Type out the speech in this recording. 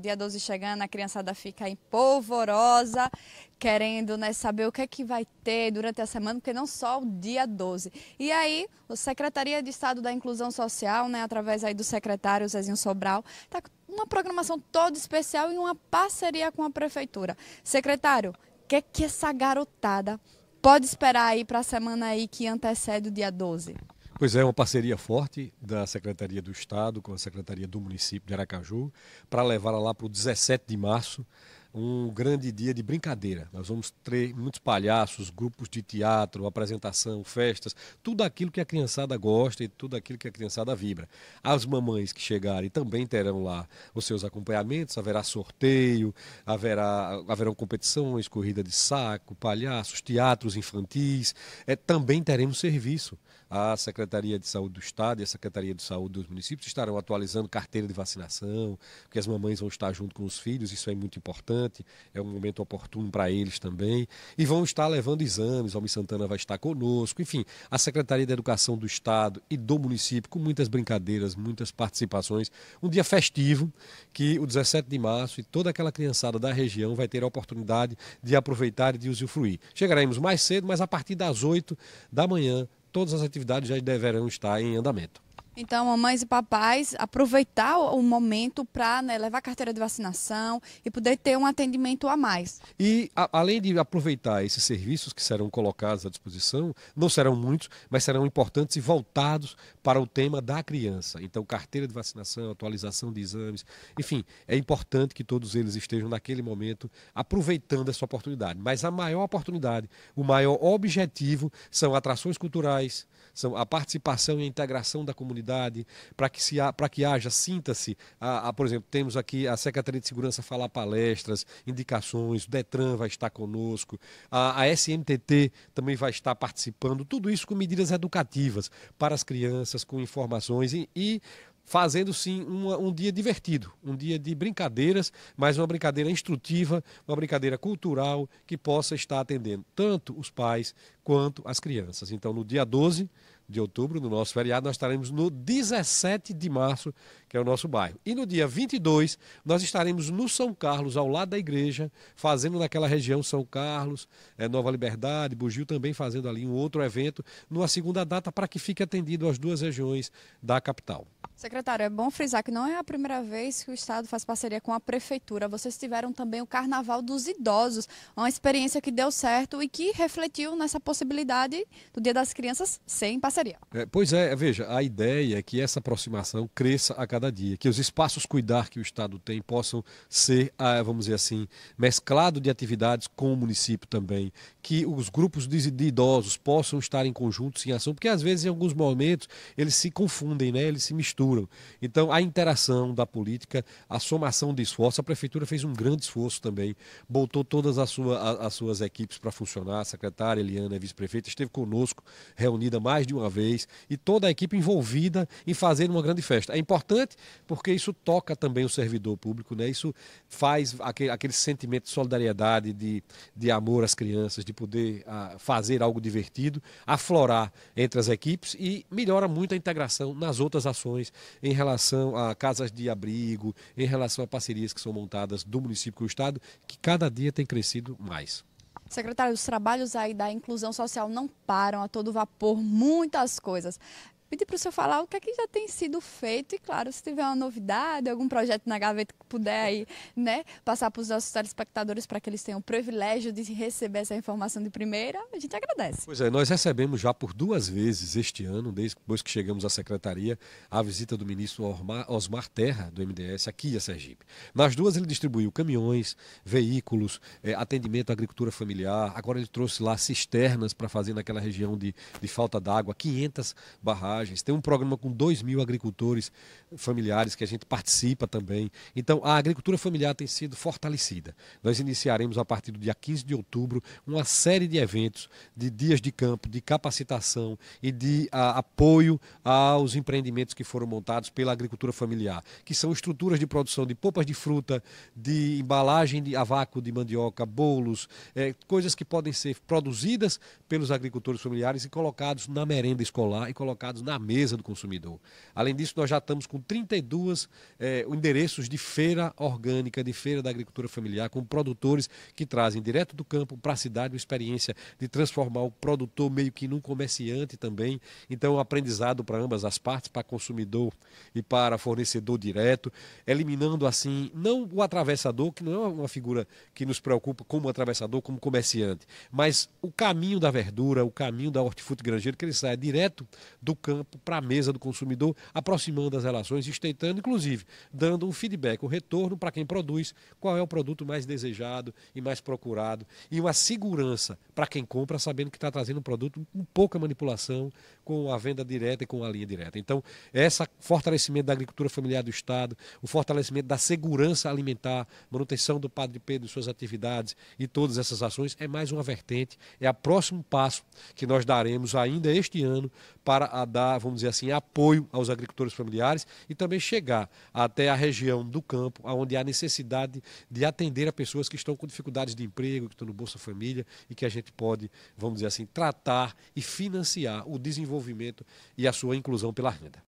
Dia 12 chegando, a criançada fica aí polvorosa, querendo né, saber o que é que vai ter durante a semana, porque não só o dia 12. E aí, a Secretaria de Estado da Inclusão Social, né, através aí do secretário Zezinho Sobral, está com uma programação toda especial e uma parceria com a Prefeitura. Secretário, o que é que essa garotada pode esperar aí para a semana aí que antecede o dia 12? Pois é, uma parceria forte da Secretaria do Estado com a Secretaria do Município de Aracaju para levá-la lá para o 17 de março um grande dia de brincadeira. Nós vamos ter muitos palhaços, grupos de teatro, apresentação, festas, tudo aquilo que a criançada gosta e tudo aquilo que a criançada vibra. As mamães que chegarem também terão lá os seus acompanhamentos, haverá sorteio, haverá, haverão competições, corrida de saco, palhaços, teatros infantis. É, também teremos serviço. A Secretaria de Saúde do Estado e a Secretaria de Saúde dos municípios estarão atualizando carteira de vacinação, porque as mamães vão estar junto com os filhos, isso é muito importante importante, é um momento oportuno para eles também. E vão estar levando exames, o Almi Santana vai estar conosco, enfim, a Secretaria da Educação do Estado e do município, com muitas brincadeiras, muitas participações. Um dia festivo que o 17 de março e toda aquela criançada da região vai ter a oportunidade de aproveitar e de usufruir. Chegaremos mais cedo, mas a partir das 8 da manhã, todas as atividades já deverão estar em andamento. Então, mamães e papais, aproveitar o momento para né, levar a carteira de vacinação e poder ter um atendimento a mais. E, a, além de aproveitar esses serviços que serão colocados à disposição, não serão muitos, mas serão importantes e voltados para o tema da criança. Então, carteira de vacinação, atualização de exames, enfim, é importante que todos eles estejam naquele momento aproveitando essa oportunidade. Mas a maior oportunidade, o maior objetivo são atrações culturais, são a participação e a integração da comunidade, para que, se, para que haja sinta-se. por exemplo, temos aqui a Secretaria de Segurança falar palestras, indicações, o DETRAN vai estar conosco, a, a SMTT também vai estar participando, tudo isso com medidas educativas para as crianças, com informações e, e fazendo sim um dia divertido, um dia de brincadeiras, mas uma brincadeira instrutiva, uma brincadeira cultural que possa estar atendendo tanto os pais quanto as crianças. Então, no dia 12 de outubro, no nosso feriado, nós estaremos no 17 de março, que é o nosso bairro. E no dia 22, nós estaremos no São Carlos, ao lado da igreja, fazendo naquela região São Carlos, é, Nova Liberdade, Bugio também fazendo ali um outro evento, numa segunda data, para que fique atendido às duas regiões da capital. Secretário, é bom frisar que não é a primeira vez que o Estado faz parceria com a Prefeitura. Vocês tiveram também o Carnaval dos Idosos, uma experiência que deu certo e que refletiu nessa possibilidade do Dia das Crianças sem parceria. É, pois é, veja, a ideia é que essa aproximação cresça a cada cada dia, que os espaços cuidar que o Estado tem possam ser, ah, vamos dizer assim, mesclado de atividades com o município também, que os grupos de idosos possam estar em conjuntos em ação, porque às vezes em alguns momentos eles se confundem, né? eles se misturam. Então a interação da política, a somação de esforço, a prefeitura fez um grande esforço também, botou todas as, sua, as suas equipes para funcionar, a secretária Eliana, a vice-prefeita, esteve conosco reunida mais de uma vez e toda a equipe envolvida em fazer uma grande festa. É importante internet, porque isso toca também o servidor público, né? Isso faz aquele, aquele sentimento de solidariedade, de, de amor às crianças, de poder a, ah, fazer algo divertido, aflorar entre as equipes e melhora muito a integração nas outras ações em relação a casas de abrigo, em relação a parcerias que são montadas do município com o Estado, que cada dia tem crescido mais. Secretário, os trabalhos aí da inclusão social não param a todo vapor, muitas coisas pedir para o senhor falar o que é que já tem sido feito e, claro, se tiver uma novidade, algum projeto na gaveta que puder aí, né, passar para os nossos telespectadores para que eles tenham o privilégio de receber essa informação de primeira, a gente agradece. Pois é, nós recebemos já por duas vezes este ano, depois que chegamos à secretaria, a visita do ministro Osmar Terra, do MDS, aqui a Sergipe. Nas duas ele distribuiu caminhões, veículos, eh, atendimento à agricultura familiar, agora ele trouxe lá cisternas para fazer naquela região de, de falta d'água, 500 barragens tem um programa com 2 mil agricultores familiares que a gente participa também. Então, a agricultura familiar tem sido fortalecida. Nós iniciaremos a partir do dia 15 de outubro uma série de eventos, de dias de campo, de capacitação e de a, apoio aos empreendimentos que foram montados pela agricultura familiar, que são estruturas de produção de polpas de fruta, de embalagem de, a vácuo de mandioca, bolos, é, coisas que podem ser produzidas pelos agricultores familiares e colocados na merenda escolar e colocados na na mesa do consumidor. Além disso, nós já estamos com 32 eh, é, endereços de feira orgânica, de feira da agricultura familiar, com produtores que trazem direto do campo para a cidade uma experiência de transformar o produtor meio que num comerciante também. Então, um aprendizado para ambas as partes, para consumidor e para fornecedor direto, eliminando assim, não o atravessador, que não é uma figura que nos preocupa como atravessador, como comerciante, mas o caminho da verdura, o caminho da hortifruti granjeiro, que ele sai direto do campo campo para a mesa do consumidor, aproximando as relações, estreitando, inclusive, dando um feedback, um retorno para quem produz, qual é o produto mais desejado e mais procurado, e uma segurança para quem compra, sabendo que está trazendo um produto com pouca manipulação, com a venda direta e com a linha direta. Então, esse fortalecimento da agricultura familiar do Estado, o fortalecimento da segurança alimentar, manutenção do Padre Pedro e suas atividades e todas essas ações é mais uma vertente, é o próximo passo que nós daremos ainda este ano para a dar dar, vamos dizer assim, apoio aos agricultores familiares e também chegar até a região do campo, onde há necessidade de atender a pessoas que estão com dificuldades de emprego, que estão no Bolsa Família e que a gente pode, vamos dizer assim, tratar e financiar o desenvolvimento e a sua inclusão pela renda.